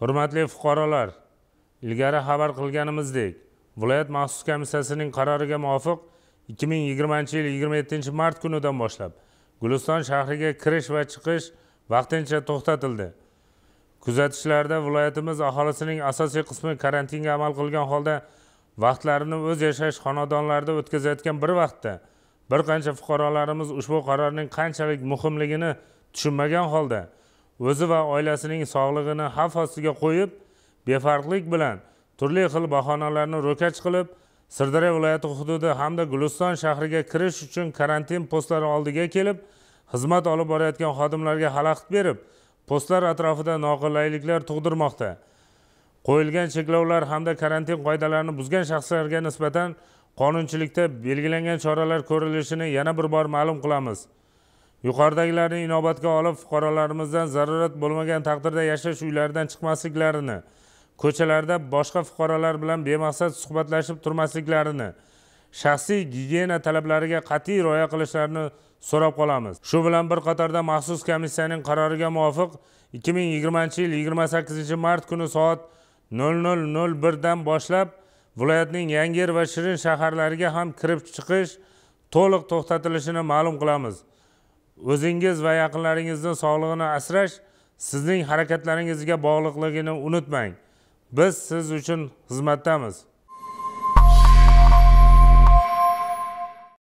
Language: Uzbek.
hurmatli fuqarolar ilgari xabar qilganimizdek viloyat maxsus komissiyasining qaroriga muvofiq 2020 yil 27 mart kunidan boshlab guliston shahriga kirish va chiqish vaqtincha to'xtatildi kuzatishlarda viloyatimiz aholisining asosiy qismi karantinga amal qilgan holda vaqtlarini o'z yashash xonadonlarida o'tkazayotgan bir vaqtda bir qancha fuqarolarimiz ushbu qarorning qanchalik muhimligini tushunmagan holda o'zi va oilasining sog'lig'ini xavf ostiga qo'yib befarqlik bilan turli xil bahonalarni ro'kach qilib sirdaryo viloyati hududi hamda guliston shahriga kirish uchun karantin postlari oldiga kelib xizmat olib borayotgan xodimlarga xalaqit berib postlar atrofida noqulayliklar tug'dirmoqda qo'yilgan cheklovlar hamda karantin qoidalarini buzgan shaxslarga nisbatan qonunchilikda belgilangan choralar ko'rilishini yana bir bor ma'lum qilamiz yuqoridagilarni inobatga olib fuqarolarimizdan zarurat bo'lmagan taqdirda yashash uylaridan chiqmasliklarini ko'chalarda boshqa fuqarolar bilan bemaqsad suhbatlashib turmasliklarini shaxsiy gigiyena talablariga qat'iy rioya qilishlarini so'rab qolamiz shu bilan bir qatorda maxsus komissiyaning qaroriga muvofiq 2020 yil 28 mart kuni soat 00:01 dan boshlab viloyatning yangiyer va shirin shaharlariga ham kirib chiqish to'liq to'xtatilishini ma'lum qilamiz o'zingiz va yaqinlaringizni sog'lig'ini asrash sizning harakatlaringizga bog'liqligini unutmang biz siz uchun xizmatdamiz